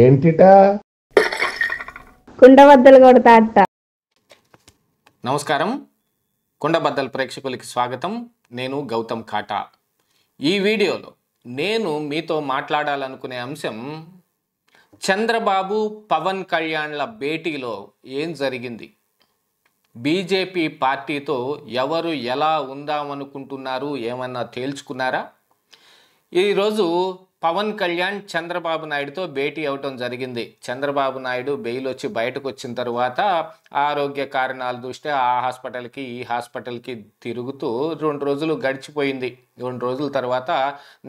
ఏంటిటా కుండబద్దలు కొడతా అట్ట నమస్కారం కుండబద్దల ప్రేక్షకులకి స్వాగతం నేను గౌతమ్ కాటా ఈ వీడియోలో నేను మీతో మాట్లాడాలనుకునే అంశం చంద్రబాబు పవన్ కళ్యాణ్ల భేటీలో ఏం జరిగింది బీజేపీ పార్టీతో ఎవరు ఎలా ఉందామనుకుంటున్నారు ఏమన్నా తేల్చుకున్నారా ఈరోజు పవన్ కళ్యాణ్ చంద్రబాబు నాయుడుతో భేటీ అవటం జరిగింది చంద్రబాబు నాయుడు బెయిల్ వచ్చి బయటకు వచ్చిన తర్వాత ఆరోగ్య కారణాలు దృష్ట్యా ఆ హాస్పిటల్కి ఈ హాస్పిటల్కి తిరుగుతూ రెండు రోజులు గడిచిపోయింది రెండు రోజుల తర్వాత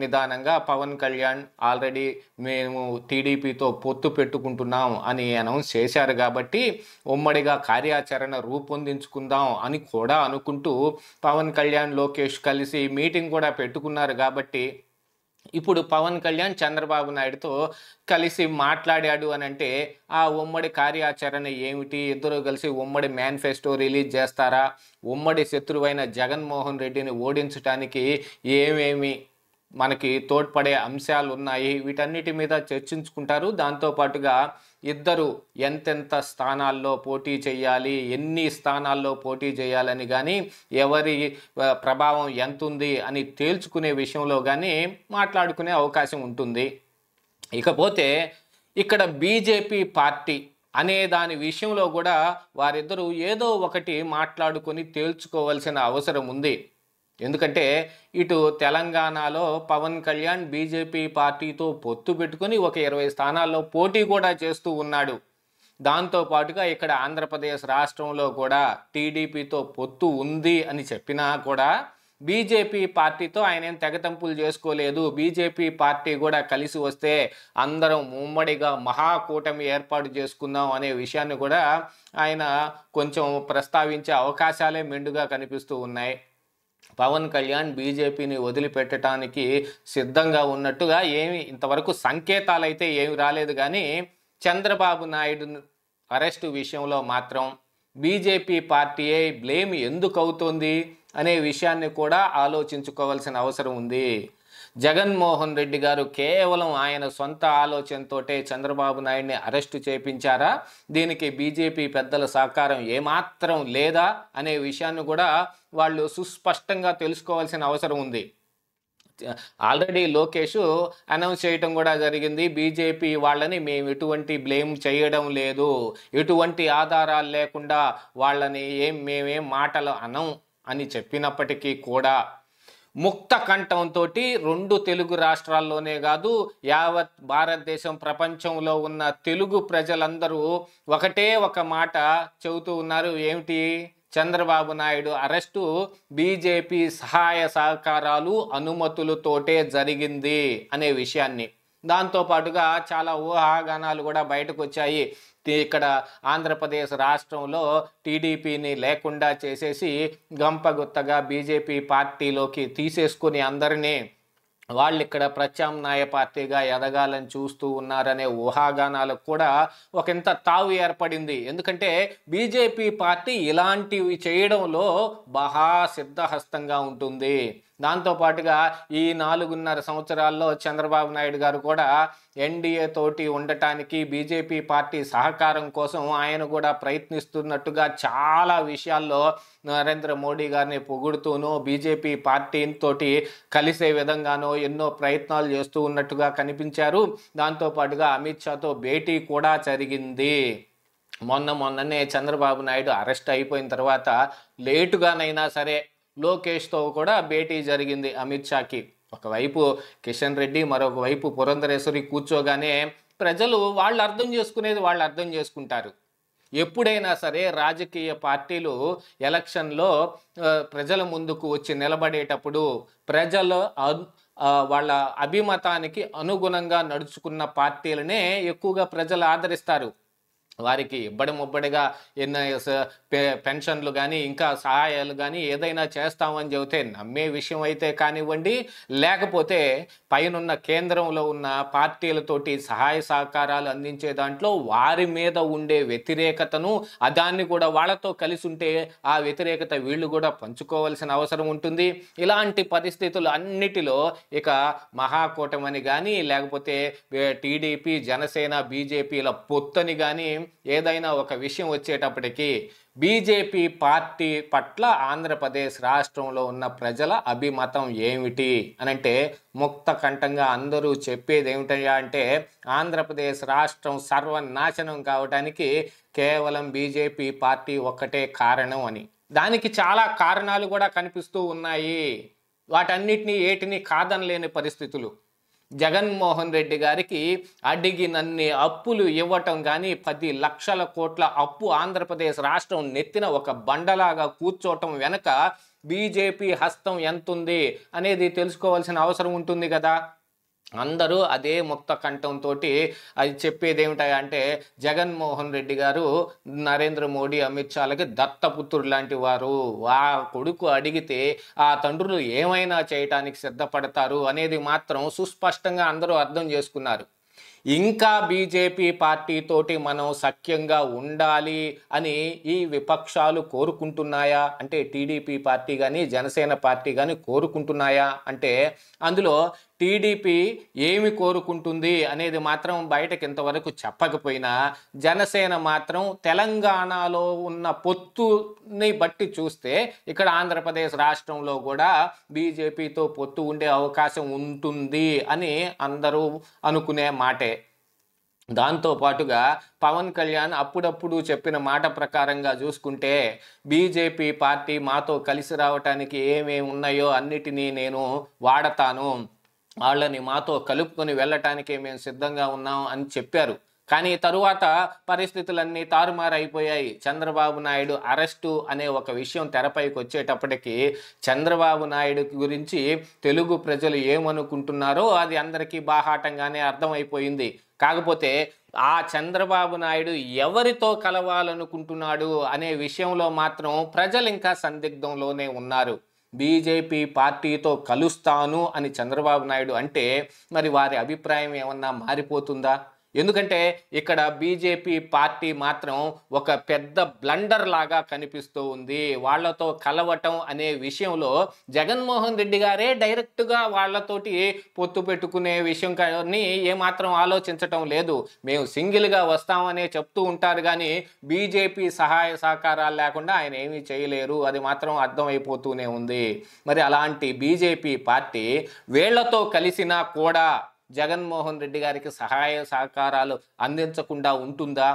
నిదానంగా పవన్ కళ్యాణ్ ఆల్రెడీ మేము టీడీపీతో పొత్తు పెట్టుకుంటున్నాం అని అనౌన్స్ చేశారు కాబట్టి ఉమ్మడిగా కార్యాచరణ రూపొందించుకుందాం అని కూడా అనుకుంటూ పవన్ కళ్యాణ్ లోకేష్ కలిసి మీటింగ్ కూడా పెట్టుకున్నారు కాబట్టి ఇప్పుడు పవన్ కళ్యాణ్ చంద్రబాబు నాయుడుతో కలిసి మాట్లాడాడు అని అంటే ఆ ఉమ్మడి కార్యాచరణ ఏమిటి ఇద్దరు కలిసి ఉమ్మడి మేనిఫెస్టో రిలీజ్ చేస్తారా ఉమ్మడి శత్రువైన జగన్మోహన్ రెడ్డిని ఓడించడానికి ఏమేమి మనకి తోడ్పడే అంశాలు ఉన్నాయి వీటన్నిటి మీద చర్చించుకుంటారు దాంతోపాటుగా ఇద్దరు ఎంతెంత స్థానాల్లో పోటీ చేయాలి ఎన్ని స్థానాల్లో పోటీ చేయాలని కానీ ఎవరి ప్రభావం ఎంత ఉంది అని తేల్చుకునే విషయంలో కానీ మాట్లాడుకునే అవకాశం ఉంటుంది ఇకపోతే ఇక్కడ బీజేపీ పార్టీ అనే దాని విషయంలో కూడా వారిద్దరూ ఏదో ఒకటి మాట్లాడుకొని తేల్చుకోవాల్సిన అవసరం ఉంది ఎందుకంటే ఇటు తెలంగాణలో పవన్ కళ్యాణ్ బీజేపీ పార్టీతో పొత్తు పెట్టుకుని ఒక ఇరవై స్థానాల్లో పోటీ కూడా చేస్తూ ఉన్నాడు దాంతోపాటుగా ఇక్కడ ఆంధ్రప్రదేశ్ రాష్ట్రంలో కూడా టీడీపీతో పొత్తు ఉంది అని చెప్పినా కూడా బీజేపీ పార్టీతో ఆయన ఏం తెగతంపులు చేసుకోలేదు బీజేపీ పార్టీ కూడా కలిసి వస్తే అందరం ఉమ్మడిగా మహాకూటమి ఏర్పాటు చేసుకుందాం అనే విషయాన్ని కూడా ఆయన కొంచెం ప్రస్తావించే అవకాశాలే మెండుగా కనిపిస్తూ ఉన్నాయి పవన్ కళ్యాణ్ బీజేపీని వదిలిపెట్టడానికి సిద్ధంగా ఉన్నట్టుగా ఏమి ఇంతవరకు సంకేతాలైతే ఏమి రాలేదు కానీ చంద్రబాబు నాయుడు అరెస్టు విషయంలో మాత్రం బీజేపీ పార్టీయే బ్లేమ్ ఎందుకు అవుతోంది అనే విషయాన్ని కూడా ఆలోచించుకోవాల్సిన అవసరం ఉంది జగన్మోహన్ రెడ్డి గారు కేవలం ఆయన సొంత ఆలోచనతోటే చంద్రబాబు నాయుడిని అరెస్టు చేపించారా దీనికి బీజేపీ పెద్దల సహకారం ఏమాత్రం లేదా అనే విషయాన్ని కూడా వాళ్ళు సుస్పష్టంగా తెలుసుకోవాల్సిన అవసరం ఉంది ఆల్రెడీ లోకేష్ అనౌన్స్ చేయటం కూడా జరిగింది బీజేపీ వాళ్ళని మేము ఎటువంటి బ్లేమ్ చేయడం లేదు ఎటువంటి ఆధారాలు లేకుండా వాళ్ళని ఏం మేమేం మాటలు అనం అని చెప్పినప్పటికీ కూడా ముక్త కంఠంతో రెండు తెలుగు రాష్ట్రాల్లోనే కాదు యావత్ భారతదేశం ప్రపంచంలో ఉన్న తెలుగు ప్రజలందరూ ఒకటే ఒక మాట చెబుతూ ఉన్నారు ఏమిటి చంద్రబాబు నాయుడు అరెస్టు బీజేపీ సహాయ సహకారాలు అనుమతులతోటే జరిగింది అనే విషయాన్ని దాంతోపాటుగా చాలా ఊహాగానాలు కూడా బయటకు వచ్చాయి ఇక్కడ ఆంధ్రప్రదేశ్ రాష్ట్రంలో టీడీపీని లేకుండా చేసేసి గంపగుత్తగా బీజేపీ పార్టీలోకి తీసేసుకుని అందరినీ వాళ్ళు ఇక్కడ ప్రత్యామ్నాయ పార్టీగా ఎదగాలని చూస్తూ ఉన్నారనే ఊహాగానాలకు కూడా ఒకంత తావు ఏర్పడింది ఎందుకంటే బీజేపీ పార్టీ ఇలాంటివి చేయడంలో బహా సిద్ధహస్తంగా ఉంటుంది దాంతోపాటుగా ఈ నాలుగున్నర సంవత్సరాల్లో చంద్రబాబు నాయుడు గారు కూడా ఎన్డీఏ తోటి ఉండటానికి బీజేపీ పార్టీ సహకారం కోసం ఆయన కూడా ప్రయత్నిస్తున్నట్టుగా చాలా విషయాల్లో నరేంద్ర మోడీ గారిని పొగుడుతూనో బీజేపీ పార్టీతోటి కలిసే విధంగానో ఎన్నో ప్రయత్నాలు చేస్తూ ఉన్నట్టుగా కనిపించారు దాంతోపాటుగా అమిత్ షాతో భేటీ కూడా జరిగింది మొన్న మొన్ననే చంద్రబాబు నాయుడు అరెస్ట్ అయిపోయిన తర్వాత లేటుగానైనా సరే లోకేష్తో కూడా భేటీ జరిగింది అమిత్ షాకి ఒకవైపు కిషన్ రెడ్డి మరొకవైపు పురంధరేశ్వరి కూర్చోగానే ప్రజలు వాళ్ళు అర్థం చేసుకునేది వాళ్ళు అర్థం చేసుకుంటారు ఎప్పుడైనా సరే రాజకీయ పార్టీలు ఎలక్షన్లో ప్రజల ముందుకు వచ్చి నిలబడేటప్పుడు ప్రజల వాళ్ళ అభిమతానికి అనుగుణంగా నడుచుకున్న పార్టీలనే ఎక్కువగా ప్రజలు ఆదరిస్తారు వారికి ఇబ్బడి ముబ్బడిగా పెన్షన్లు కానీ ఇంకా సహాయాలు కానీ ఏదైనా చేస్తామని చెబితే నమ్మే విషయం అయితే కానివ్వండి లేకపోతే పైనున్న కేంద్రంలో ఉన్న పార్టీలతోటి సహాయ సహకారాలు అందించే దాంట్లో వారి మీద ఉండే వ్యతిరేకతను అదాన్ని కూడా వాళ్ళతో కలిసి ఉంటే ఆ వ్యతిరేకత వీళ్ళు కూడా పంచుకోవాల్సిన అవసరం ఉంటుంది ఇలాంటి పరిస్థితులు అన్నిటిలో ఇక మహాకూటమని కానీ లేకపోతే టీడీపీ జనసేన బీజేపీల పొత్తని కానీ ఏదైనా ఒక విషయం వచ్చేటప్పటికి బీజేపీ పార్టీ పట్ల ఆంధ్రప్రదేశ్ రాష్ట్రంలో ఉన్న ప్రజల అభిమతం ఏమిటి అని ముక్త కంఠంగా అందరూ చెప్పేది ఏమిటయ్యా అంటే ఆంధ్రప్రదేశ్ రాష్ట్రం సర్వనాశనం కావడానికి కేవలం బీజేపీ పార్టీ ఒక్కటే కారణం అని దానికి చాలా కారణాలు కూడా కనిపిస్తూ ఉన్నాయి వాటన్నిటినీ ఏటిని కాదనలేని పరిస్థితులు జగన్మోహన్ రెడ్డి గారికి అడిగినన్ని అప్పులు ఇవ్వటం కానీ పది లక్షల కోట్ల అప్పు ఆంధ్రప్రదేశ్ రాష్ట్రం నెత్తిన ఒక బండలాగా కూర్చోవటం వెనక బీజేపీ హస్తం ఎంతుంది అనేది తెలుసుకోవాల్సిన అవసరం ఉంటుంది కదా అందరూ అదే మొత్త కంఠంతో అది చెప్పేది ఏమిటంటే జగన్మోహన్ రెడ్డి గారు నరేంద్ర మోడీ అమిత్ షాలకి దత్తపుత్రుడు లాంటి వారు ఆ కొడుకు అడిగితే ఆ తండ్రులు ఏమైనా చేయటానికి సిద్ధపడతారు అనేది మాత్రం సుస్పష్టంగా అందరూ అర్థం చేసుకున్నారు ఇంకా బీజేపీ పార్టీతోటి మనం సఖ్యంగా ఉండాలి అని ఈ విపక్షాలు కోరుకుంటున్నాయా అంటే టీడీపీ పార్టీ కానీ జనసేన పార్టీ కానీ కోరుకుంటున్నాయా అంటే అందులో టీడీపీ ఏమి కోరుకుంటుంది అనేది మాత్రం బయటకు ఇంతవరకు చెప్పకపోయినా జనసేన మాత్రం తెలంగాణలో ఉన్న పొత్తుని బట్టి చూస్తే ఇక్కడ ఆంధ్రప్రదేశ్ రాష్ట్రంలో కూడా బీజేపీతో పొత్తు ఉండే అవకాశం ఉంటుంది అని అందరూ అనుకునే మాటే దాంతో పాటుగా పవన్ కళ్యాణ్ అప్పుడప్పుడు చెప్పిన మాట ప్రకారంగా చూసుకుంటే బీజేపీ పార్టీ మాతో కలిసి రావటానికి ఏమేమి ఉన్నాయో అన్నిటినీ నేను వాడతాను వాళ్ళని మాతో కలుపుకొని వెళ్ళటానికే మేము సిద్ధంగా ఉన్నాం అని చెప్పారు కానీ తరువాత పరిస్థితులన్నీ తారుమారైపోయాయి చంద్రబాబు నాయుడు అరెస్టు అనే ఒక విషయం తెరపైకి వచ్చేటప్పటికి చంద్రబాబు నాయుడు గురించి తెలుగు ప్రజలు ఏమనుకుంటున్నారో అది అందరికీ బాహాటంగానే అర్థమైపోయింది కాకపోతే ఆ చంద్రబాబు నాయుడు ఎవరితో కలవాలనుకుంటున్నాడు అనే విషయంలో మాత్రం ప్రజలు ఇంకా సందిగ్ధంలోనే ఉన్నారు బీజేపీ పార్టీతో కలుస్తాను అని చంద్రబాబు నాయుడు అంటే మరి వారి అభిప్రాయం ఏమన్నా మారిపోతుందా ఎందుకంటే ఇక్కడ బీజేపీ పార్టీ మాత్రం ఒక పెద్ద బ్లండర్ లాగా కనిపిస్తూ ఉంది వాళ్లతో కలవటం అనే విషయంలో జగన్మోహన్ రెడ్డి గారే డైరెక్ట్గా వాళ్లతోటి పొత్తు పెట్టుకునే విషయం కానీ ఏమాత్రం ఆలోచించటం లేదు మేము సింగిల్గా వస్తామనే చెప్తూ ఉంటారు కానీ బీజేపీ సహాయ సహకారాలు లేకుండా ఆయన ఏమీ చేయలేరు అది మాత్రం అర్థమైపోతూనే ఉంది మరి అలాంటి బీజేపీ పార్టీ వీళ్లతో కలిసినా కూడా జగన్మోహన్ రెడ్డి గారికి సహాయ సహకారాలు అందించకుండా ఉంటుందా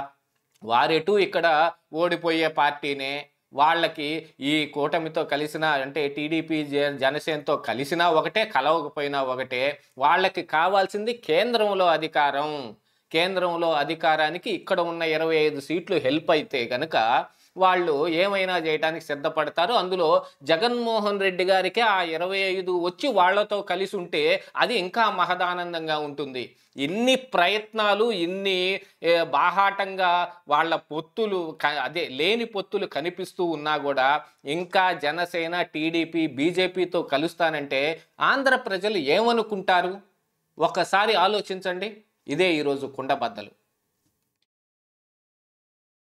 వారెటూ ఇక్కడ ఓడిపోయే పార్టీనే వాళ్ళకి ఈ కూటమితో కలిసిన అంటే టీడీపీ జ జనసేనతో కలిసినా ఒకటే కలవకపోయినా ఒకటే వాళ్ళకి కావాల్సింది కేంద్రంలో అధికారం కేంద్రంలో అధికారానికి ఇక్కడ ఉన్న ఇరవై ఐదు సీట్లు హెల్ప్ అయితే కనుక వాళ్ళు ఏమైనా చేయడానికి సిద్ధపడతారు అందులో జగన్మోహన్ రెడ్డి గారికి ఆ ఇరవై ఐదు వచ్చి వాళ్లతో కలిసి ఉంటే అది ఇంకా మహదానందంగా ఉంటుంది ఇన్ని ప్రయత్నాలు ఇన్ని బాహాటంగా వాళ్ళ పొత్తులు అదే లేని పొత్తులు కనిపిస్తూ ఉన్నా కూడా ఇంకా జనసేన టీడీపీ బీజేపీతో కలుస్తానంటే ఆంధ్ర ప్రజలు ఏమనుకుంటారు ఒకసారి ఆలోచించండి ఇదే ఈరోజు కుండబద్దలు